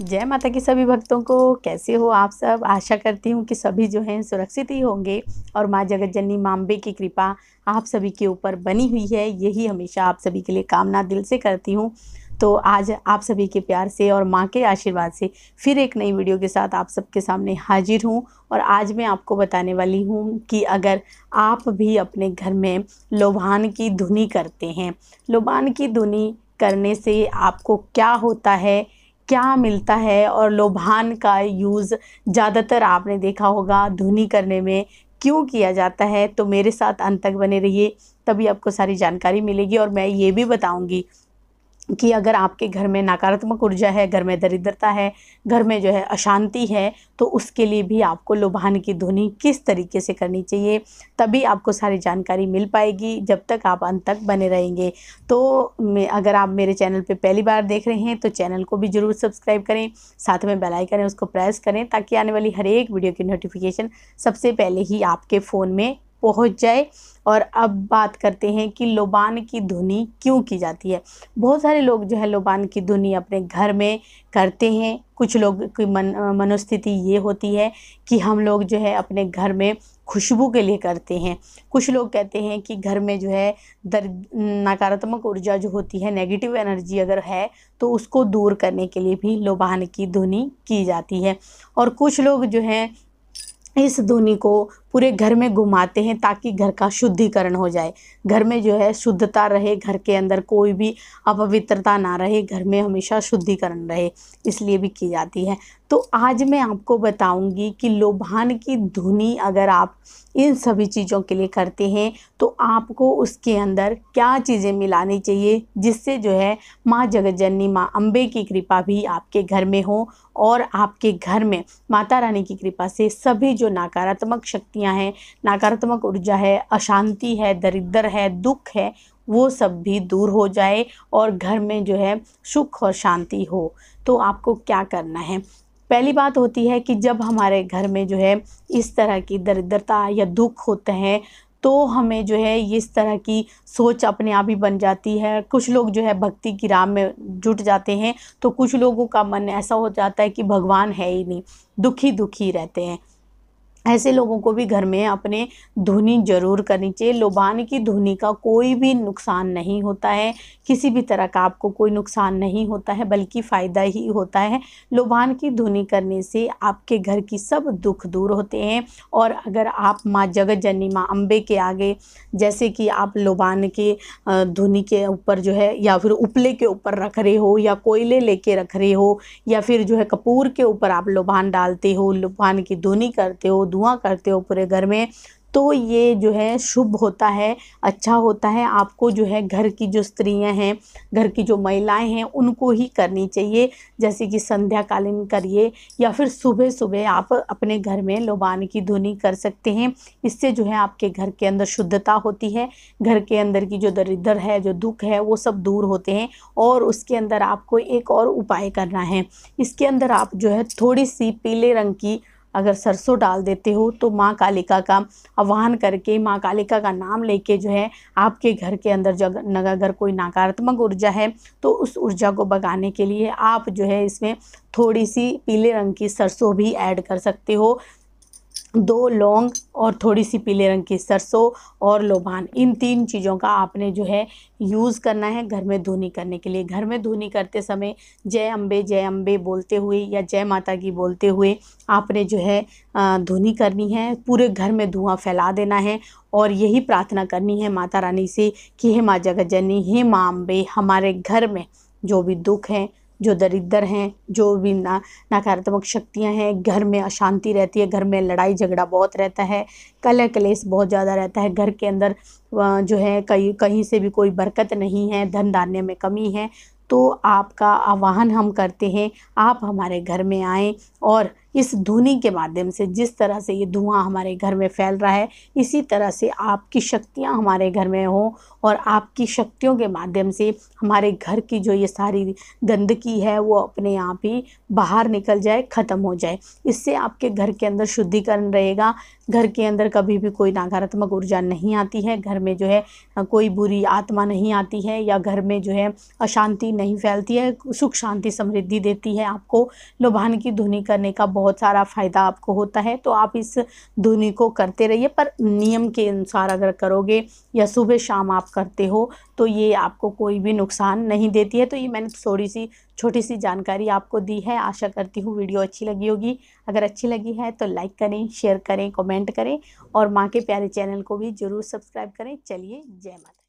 जय माता की सभी भक्तों को कैसे हो आप सब आशा करती हूँ कि सभी जो हैं सुरक्षित ही होंगे और माँ जगत जननी माम्बे की कृपा आप सभी के ऊपर बनी हुई है यही हमेशा आप सभी के लिए कामना दिल से करती हूँ तो आज आप सभी के प्यार से और माँ के आशीर्वाद से फिर एक नई वीडियो के साथ आप सबके सामने हाजिर हूँ और आज मैं आपको बताने वाली हूँ कि अगर आप भी अपने घर में लोभान की धुनी करते हैं लोभान की धुनी करने से आपको क्या होता है क्या मिलता है और लोभान का यूज़ ज़्यादातर आपने देखा होगा धुनी करने में क्यों किया जाता है तो मेरे साथ अंत तक बने रहिए तभी आपको सारी जानकारी मिलेगी और मैं ये भी बताऊंगी कि अगर आपके घर में नकारात्मक ऊर्जा है घर में दरिद्रता है घर में जो है अशांति है तो उसके लिए भी आपको लुभान की ध्वनि किस तरीके से करनी चाहिए तभी आपको सारी जानकारी मिल पाएगी जब तक आप अंत तक बने रहेंगे तो अगर आप मेरे चैनल पे पहली बार देख रहे हैं तो चैनल को भी ज़रूर सब्सक्राइब करें साथ में बेलाइक करें उसको प्रेस करें ताकि आने वाली हर एक वीडियो की नोटिफिकेशन सबसे पहले ही आपके फ़ोन में पहुंच जाए और अब बात करते हैं कि लोबान की धुनी क्यों की जाती है बहुत सारे लोग जो है लोबान की धुनी अपने घर में करते हैं कुछ लोग की मन मनोस्थिति ये होती है कि हम लोग जो है अपने घर में खुशबू के लिए करते हैं कुछ लोग कहते हैं कि घर में जो है दर नकारात्मक ऊर्जा जो होती है नेगेटिव एनर्जी अगर है तो उसको दूर करने के लिए भी लोबान की धुनी की जाती है और कुछ लोग जो हैं इस धुनी को पूरे घर में घुमाते हैं ताकि घर का शुद्धिकरण हो जाए घर में जो है शुद्धता रहे घर के अंदर कोई भी अपवित्रता ना रहे घर में हमेशा शुद्धिकरण रहे इसलिए भी की जाती है तो आज मैं आपको बताऊंगी कि लोभान की धुनी अगर आप इन सभी चीज़ों के लिए करते हैं तो आपको उसके अंदर क्या चीज़ें मिलानी चाहिए जिससे जो है माँ जगत जननी माँ अम्बे की कृपा भी आपके घर में हो और आपके घर में माता रानी की कृपा से सभी जो नकारात्मक शक्तियाँ परेशानियां हैं नकारात्मक ऊर्जा है अशांति है दरिद्र है दुख है वो सब भी दूर हो जाए और घर में जो है सुख और शांति हो तो आपको क्या करना है पहली बात होती है कि जब हमारे घर में जो है इस तरह की दरिद्रता या दुख होते हैं तो हमें जो है इस तरह की सोच अपने आप ही बन जाती है कुछ लोग जो है भक्ति की राह में जुट जाते हैं तो कुछ लोगों का मन ऐसा हो जाता है कि भगवान है ही नहीं दुखी दुखी रहते हैं ऐसे लोगों को भी घर में अपने धुनी जरूर करनी चाहिए लोबान की धुनी का कोई भी नुकसान नहीं होता है किसी भी तरह का आपको कोई नुकसान नहीं होता है बल्कि फ़ायदा ही होता है लोबान की धुनी करने से आपके घर की सब दुख दूर होते हैं और अगर आप माँ जगत जननी माँ अम्बे के आगे जैसे कि आप लोबान के धुनी के ऊपर जो है या फिर उपले के ऊपर रख रहे हो या कोयले लेके रख रहे हो या फिर जो है कपूर के ऊपर आप लोबान डालते हो लोबान की धुनी करते हो धुआं करते हो पूरे घर में तो ये जो है शुभ होता है अच्छा होता है आपको जो है घर की जो स्त्रियां हैं घर की जो महिलाएं हैं उनको ही करनी चाहिए जैसे कि संध्याकालीन करिए या फिर सुबह सुबह आप अपने घर में लोबान की धुनी कर सकते हैं इससे जो है आपके घर के अंदर शुद्धता होती है घर के अंदर की जो दरिद्र है जो दुख है वो सब दूर होते हैं और उसके अंदर आपको एक और उपाय करना है इसके अंदर आप जो है थोड़ी सी पीले रंग की अगर सरसों डाल देते हो तो माँ कालिका का आह्वान करके माँ कालिका का नाम लेके जो है आपके घर के अंदर जो अगर कोई नकारात्मक ऊर्जा है तो उस ऊर्जा को भगाने के लिए आप जो है इसमें थोड़ी सी पीले रंग की सरसों भी ऐड कर सकते हो दो लौंग और थोड़ी सी पीले रंग की सरसों और लोबान इन तीन चीज़ों का आपने जो है यूज़ करना है घर में धुनी करने के लिए घर में धुनी करते समय जय अम्बे जय अम्बे बोलते हुए या जय माता की बोलते हुए आपने जो है धुनी करनी है पूरे घर में धुआं फैला देना है और यही प्रार्थना करनी है माता रानी से कि हे माँ जगत जननी हे माँ अम्बे हमारे घर में जो भी दुख हैं जो दरिद्र हैं जो भी ना नकारात्मक शक्तियां हैं घर में अशांति रहती है घर में लड़ाई झगड़ा बहुत रहता है कलह कलेश बहुत ज़्यादा रहता है घर के अंदर जो है कहीं कहीं से भी कोई बरकत नहीं है धन धान्य में कमी है तो आपका आह्वान हम करते हैं आप हमारे घर में आएँ और इस ध्वनि के माध्यम से जिस तरह से ये धुआं हमारे घर में फैल रहा है इसी तरह से आपकी शक्तियाँ हमारे घर में हों और आपकी शक्तियों के माध्यम से हमारे घर की जो ये सारी गंदगी है वो अपने आप ही बाहर निकल जाए ख़त्म हो जाए इससे आपके घर के अंदर शुद्धिकरण रहेगा घर के अंदर कभी भी कोई नकारात्मक ऊर्जा नहीं आती है घर में जो है कोई बुरी आत्मा नहीं आती है या घर में जो है अशांति नहीं फैलती है सुख शांति समृद्धि देती है आपको लोभान की ध्वनि करने का बहुत बहुत सारा फ़ायदा आपको होता है तो आप इस धुनी को करते रहिए पर नियम के अनुसार अगर करोगे या सुबह शाम आप करते हो तो ये आपको कोई भी नुकसान नहीं देती है तो ये मैंने थोड़ी सी छोटी सी जानकारी आपको दी है आशा करती हूँ वीडियो अच्छी लगी होगी अगर अच्छी लगी है तो लाइक करें शेयर करें कमेंट करें और माँ के प्यारे चैनल को भी ज़रूर सब्सक्राइब करें चलिए जय माता